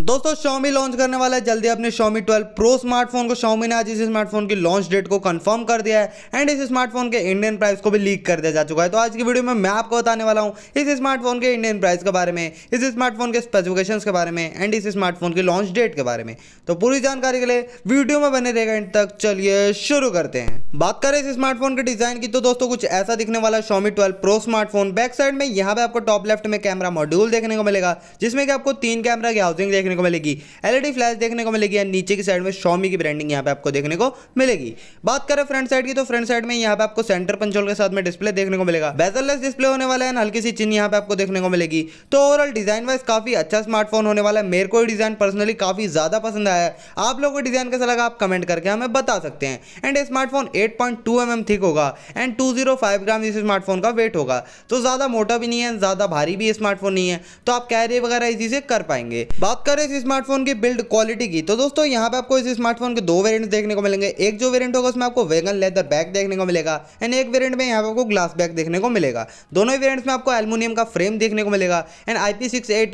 दोस्तों Xiaomi launch करने वाला है जल्दी अपने Xiaomi 12 प्रो स्मार्टफोन को Xiaomi ने आज इस स्मार्टफोन की लॉन्च डेट को कंफर्म कर दिया है एंड इस स्मार्टफोन के इंडियन प्राइस को भी लीक कर दिया जा चुका है तो आज की वीडियो में मैं आपको बताने वाला हूँ इस स्मार्टफोन के इंडियन प्राइस के बारे में इस स्मार्टफोन के स्पेसिफिकेशन के बारे में एंड इस स्मार्टफोन की लॉन्च डेट के बारे में तो पूरी जानकारी के लिए वीडियो में बने रहेगा एंड तक चलिए शुरू करते हैं बात करें इस स्मार्टफोन के डिजाइन की तो दोस्तों कुछ ऐसा दिखने वाला है Xiaomi twelve pro smartphone back side में यहाँ पे आपको टॉप लेफ्ट में कैमरा मॉड्यूल देखने को मिलेगा जिसमें कि आपको तीन कैमरा की हाउसिंग देखने को मिलेगी एलईडी फ्लैश e देखने को मिलेगी एंड नीचे की साइड में शॉमी की ब्रांडिंग यहाँ पे आपको देखने को मिलेगी बात करें फ्रंट साइड की तो फ्रंट साइड में यहाँ पे आपको सेंटर पंचोल के साथ में डिस्प्ले देखने को मिलेगा बेजरलेस डिस्प्ले होने वाला है हल्की सी चिन्ह यहाँ पे आपको देखने को मिलेगी तो ओवरऑल डिजाइन वाइज काफी अच्छा स्मार्टफोन होने वाला है मेरे को डिजाइन पर्सनली काफी ज्यादा पसंद आया आप लोगों को डिजाइन कैसा लगा आप कमेंट करके हमें बता सकते हैं and smartphone eight point two M M thick होगा and two zero five gram इस स्मार्टफोन का वेट होगा तो ज्यादा मोटा भी नहीं है ज्यादा भारी भी स्मार्टफोन नहीं है तो आप कैरी वगैरह इसी से कर पाएंगे बात कर करें इस स्मार्टफोन की बिल्ड क्वालिटी की तो दोस्तों यहाँ पे आपको इस स्मार्टफोन के दो वेरियंट देखने को मिलेंगे एक जो वेरियंट होगा उसमें आपको वेगन लेदर बैग देखने को मिलेगा एंड एक वेरियंट में यहाँ पे आपको ग्लास बैग देखने को मिलेगा दोनों वेरिएंट्स में आपको एलमिनियम का फ्रेम देखने को मिलेगा एंड आई पी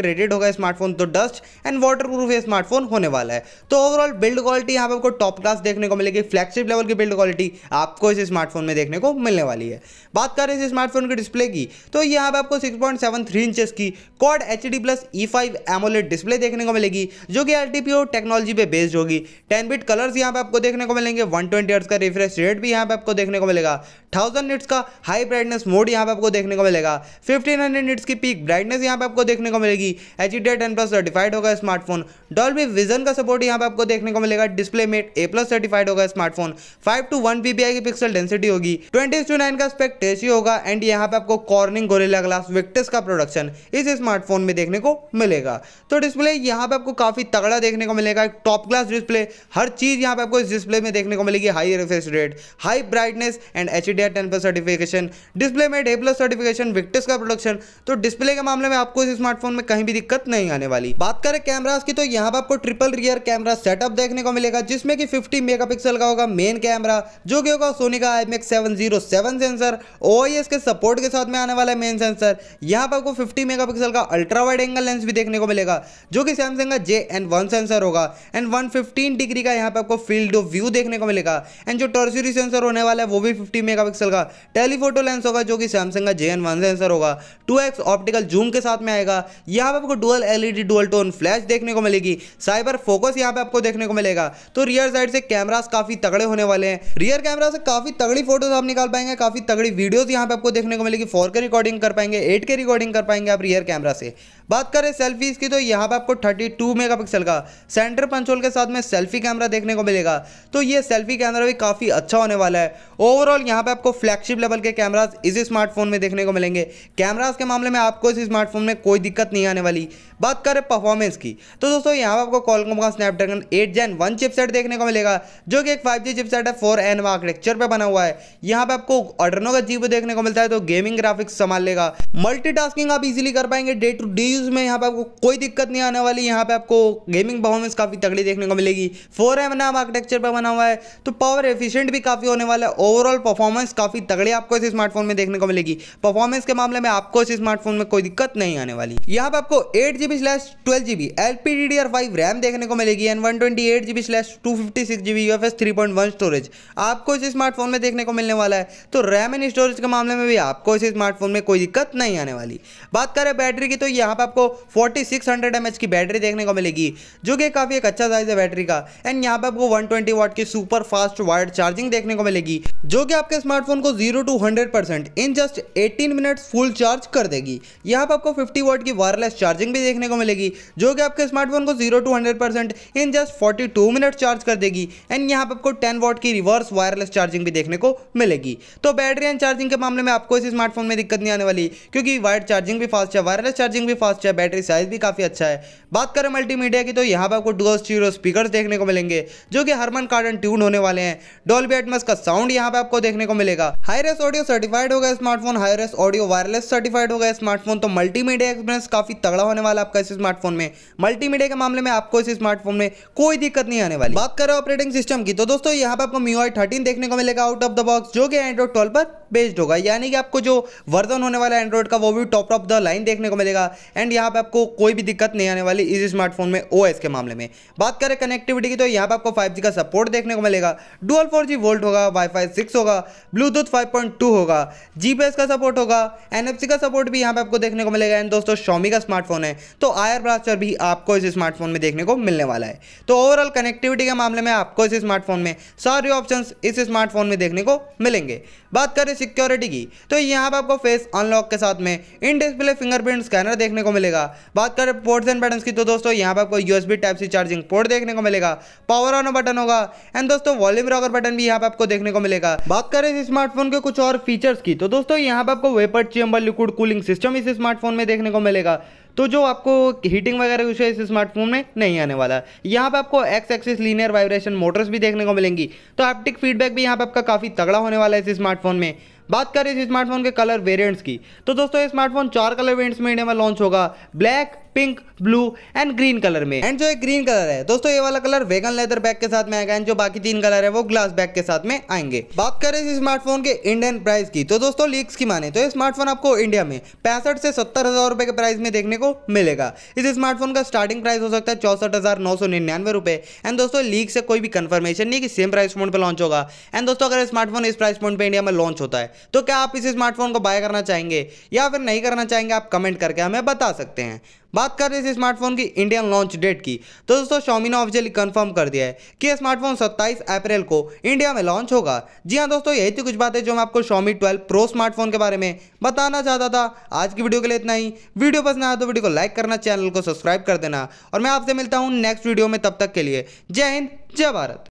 रेटेड होगा स्मार्टफोन तो dust and water proof smartphone होने वाला है तो ओवरऑल बिल्ड क्वालिटी यहाँ पे आपको टॉप क्लास देखने को मिलेगी फ्लैगशिप लेवल की बिल्ड क्वालिटी आपको इस स्मार्टफोन में देखने को मिलने वाली है बात करें इस स्मार्टफोन की डिस्प्ले की तो यहाँ पे आपको six point seven three inches की quad H D plus E five AMOLED display देखने को मिलेगी जो कि एल टेक्नोलॉजी पे बेस्ड होगी टेन बिट कलर्स यहाँ पे आपको देखने को मिलेंगे वन ट्वेंटी का रिफ्रेश रेट भी यहाँ पे आपको देखने को मिलेगा थाउजेंड निट्स का हाई ब्राइटनेस मोड यहाँ पे आपको देखने को मिलेगा फिफ्टीन हंड्रेड की पीक ब्राइटनेस यहाँ पे आपको देखने को मिलेगी H D ten plus certified होगा स्मार्टफोन डॉल विजन का सपोर्ट यहाँ पे आपको देखने को मिलेगा display mate A plus certified होगा smartphone five two one PPI की पिक्सल डेंसिटी होगी ट्वेंटी टू नाइन का स्पेक्ट रेशियो होगा एंड यहाँ पे आपको कॉर्निंग गोरेला ग्लास विक्टस का प्रोडक्शन इस स्मार्टफोन में देखने को मिलेगा तो डिस्प्ले यहाँ यहाँ पे आपको काफ़ी तगड़ा देखने को मिलेगा एक टॉप क्लास डिस्प्ले हर चीज़ यहाँ पे आपको इस डिस्प्ले में देखने को मिलेगी high refresh rate high brightness and H D R ten plus certification display में डे प्लस सर्टिफिकेशन विक्टिस का प्रोडक्शन तो डिस्प्ले के मामले में आपको इस स्मार्टफोन में कहीं भी दिक्कत नहीं आने वाली बात करें कैमराज की तो यहाँ पर आपको ट्रिपल रियर कैमरा सेटअप देखने को मिलेगा जिसमें कि फिफ्टी मेगा का होगा मेन कैमरा जो कि होगा सोनी का I M seven zero seven sensor O K support के साथ में आने वाला है मेन सेंसर यहाँ पर आपको फिफ्टी मेगा का अल्ट्रा वाइड एंगल लेंस भी देखने को मिलेगा जो कि सैमसंग का जे एन वन सेंसर होगा एंड वन फिफ्टीन डिग्री का यहाँ पे आपको फील्ड ऑफ व्यू देखने को मिलेगा एंड जो टर्सरी सेंसर होने वाला है वो भी 50 मेगापिक्सल का टेलीफोटो लेंस होगा जो कि सैमसंग का जे एन वन सेंसर होगा टू एक्स ऑप्टिकल जूम के साथ में आएगा यहाँ पे आपको dual LED dual tone flash देखने को मिलेगी साइबर फोकस यहाँ पे आपको देखने को मिलेगा तो रियर साइड से कैमराज काफी तगड़े होने वाले हैं रियर कैमरा से काफी तगड़ी फोटोज आप निकाल पाएंगे काफी तगड़ी वीडियोज यहाँ पे आपको देखने को मिलेगी फोर के रिकॉर्डिंग कर पाएंगे एट के रिकॉर्डिंग कर पाएंगे आप रियर कैमरा से बात करें सेल्फीज की तो यहाँ पर आपको 32 पिक्सल का सेंटर पंचोल के साथ में सेल्फी कैमरा देखने को मिलेगा तो ये सेल्फी कैमरा भी काफ़ी अच्छा होने वाला है ओवरऑल यहाँ पर आपको फ्लैगशिप लेवल के कैमराज इस स्मार्टफोन में देखने को मिलेंगे कैमराज के मामले में आपको इस स्मार्टफोन में कोई दिक्कत नहीं आने वाली बात करें परफॉर्मेंस की तो दोस्तों यहाँ पर आपको कॉलकॉम का Snapdragon eight gen one chipset देखने को मिलेगा जो कि एक फाइव जी चिपसेट है फोर एन आर्किटेक्चर पर बना हुआ है यहाँ पे आपको ऑर्डरों का जीव देखने को मिलता है तो गेमिंग ग्राफिक्स संभाल लेगा मल्टीटास्किंग आप इजीली कर पाएंगे डे टू डे चीज़ में यहाँ पे आपको कोई दिक्कत नहीं आने वाली यहाँ पे आपको गेमिंग परफॉर्मेंस काफ़ी तगड़ी देखने को मिलेगी फोर एम नाम आर्किटेक्चर पर बना हुआ है तो पावर एफिशिएंट भी काफ़ी होने वाला है ओवरऑल परफॉर्मेंस काफ़ी तगड़ी आपको इस स्मार्टफोन में देखने को मिलेगी परफॉर्मेंस के मामले में आपको इस स्मार्टफोन में कोई दिक्कत नहीं आने वाली यहाँ पे आपको eight GB slash twelve GB L P D D R five RAM देखने को मिलेगी and one twenty eight GB slash two fifty six GB U F S three point one storage आपको इस स्मार्टफोन में देखने को मिलने वाला है तो रैम एंड स्टोरेज के मामले में भी आपको इस स्मार्टफोन में कोई दिक्कत नहीं आने वाली बात करें बैटरी की तो यहाँ पर आपको 4600 एमएच की बैटरी देखने को मिलेगी जो कि काफ़ी एक अच्छा साइज है बैटरी का एंड यहाँ पे आपको 120 वाट की सुपर फास्ट वायर्ड चार्जिंग देखने को मिलेगी जो कि आपके स्मार्टफोन को zero to hundred in just eighteen minutes full charge कर देगी यहाँ पर आपको फिफ्टी वाट की वायरलेस चार्जिंग भी देखने को मिलेगी जो कि आपके स्मार्टफोन को zero to hundred in just forty minute charge कर देगी एंड यहाँ पर आपको टेन वाट की रिवर्स वायरलेस चार्जिंग भी देखने को मिलेगी तो बैटरी एंड चार्जिंग के मामले में आपको इस स्मार्टफोन में दिक्कत नहीं आने वाली क्योंकि वायर चार्जिंग भी फास्ट है वायरलेस चार्जिंग भी फास्ट अच्छा है बैटरी साइज भी काफ़ी अच्छा है बात करें मल्टीमीडिया की तो यहाँ पर आपको डुअल स्टीरियो स्पीकर देखने को मिलेंगे जो कि हरमन कार्डन ट्यून होने वाले हैं डॉल्बी एटमस का साउंड यहाँ पे आपको देखने को मिलेगा हाईरेस ऑडियो सर्टिफाइड होगा smartphone hi res audio wireless certified होगा स्मार्टफोन तो मल्टीमीडिया एक्सपीरियंस काफी तगड़ा होने वाला आपका इस स्मार्टफोन में मल्टीमीडिया के मामले में आपको इस स्मार्टफोन में कोई दिक्कत नहीं आने वाली बात करें ऑपरेटिंग सिस्टम की तो दोस्तों यहाँ पे आपको मीओआई थर्टीन देखने को मिलेगा आउट ऑफ द बॉक्स जो कि एंड्रॉइड ट्वेल्व पर बेस्ड होगा यानी कि आपको जो वर्जन होने वाला एंड्रॉइड का वो भी टॉप ऑफ द लाइन देखने को मिलेगा एंड एंड यहाँ पे आपको कोई भी दिक्कत नहीं आने वाली इस स्मार्टफोन में ओ के मामले में बात करें कनेक्टिविटी की तो यहाँ पे आपको फाइव का सपोर्ट देखने को मिलेगा डुअल फोर वोल्ट होगा वाईफाई सिक्स होगा ब्लूटूथ फाइव होगा जीपीएस का सपोर्ट होगा एन का सपोर्ट भी यहाँ पे आपको देखने को मिलेगा एंड दोस्तों शॉमी का स्मार्टफोन है तो आयर ब्लास्टर भी आपको इस स्मार्टफोन में देखने को मिलने वाला है तो ओवरऑल कनेक्टिविटी के मामले में आपको इस स्मार्टफोन में सारे ऑप्शन इस स्मार्टफोन में देखने को मिलेंगे बात करें सिक्योरिटी की तो यहाँ पे आपको फेस अनलॉक के साथ में इन डिस्प्ले फिंगरप्रिंट स्कैनर देखने को मिलेगा बात करें पोर्ट्स एंड बटन की तो दोस्तों यहाँ पर आपको USB type C charging port देखने को मिलेगा पावर ऑन बटन होगा एंड दोस्तों वॉल्यूम रॉकर बटन भी यहाँ पर आपको देखने को मिलेगा बात करें इस स्मार्टफोन के कुछ और फीचर्स की तो दोस्तों यहाँ पर आपको vapour chamber liquid cooling system इस स्मार्टफोन में देखने को मिलेगा तो जो आपको हीटिंग वगैरह का इस स्मार्टफोन में नहीं आने वाला यहाँ पे आपको X axis linear vibration motors भी देखने को मिलेंगी तो एप्टिक फीडबैक भी यहाँ पे आपका काफ़ी तगड़ा होने वाला है इस स्मार्टफोन में बात करें इस स्मार्टफोन के कलर वेरिएंट्स की तो दोस्तों ये स्मार्टफोन चार कलर वेरिएंट्स में इंडिया में लॉन्च होगा black pink blue and green colour में एंड जो ये ग्रीन कलर है दोस्तों ये वाला कलर वेगन लेदर बैग के साथ में आएगा एंड जो बाकी तीन कलर है वो ग्लास बैग के साथ में आएंगे बात करें इस स्मार्टफोन के इंडियन प्राइस की तो दोस्तों लीक्स की माने तो ये स्मार्टफोन आपको इंडिया में पैंसठ से सत्तर हजार रुपए के प्राइस में देखने को मिलेगा इस स्मार्टफोन का स्टार्टिंग प्राइस हो सकता है चौसठ हजार नौ सौ निन्यानवे रुपए एंड दोस्तों लीक से कोई भी कंफर्मेशन नहीं कि सेम प्राइस पॉइंट पर लॉन्च होगा एंड दोस्तों अगर स्मार्टफोन इस प्राइस पॉइंट पर इंडिया में लॉन्च होता है तो क्या आप इस स्मार्टफोन को बाय करना चाहेंगे या फिर नहीं करना चाहेंगे आप कमेंट करके हमें बता सकते हैं बात कर रहे इस स्मार्टफोन की इंडियन लॉन्च डेट की तो दोस्तों शॉमी ने ऑफिशियली कंफर्म कर दिया है कि स्मार्टफोन 27 अप्रैल को इंडिया में लॉन्च होगा जी हाँ दोस्तों यही थी कुछ बातें जो मैं आपको शॉमी 12 प्रो स्मार्टफोन के बारे में बताना चाहता था आज की वीडियो के लिए इतना ही वीडियो पसंद आया तो वीडियो को लाइक करना चैनल को सब्सक्राइब कर देना और मैं आपसे मिलता हूँ नेक्स्ट वीडियो में तब तक के लिए जय हिंद जय भारत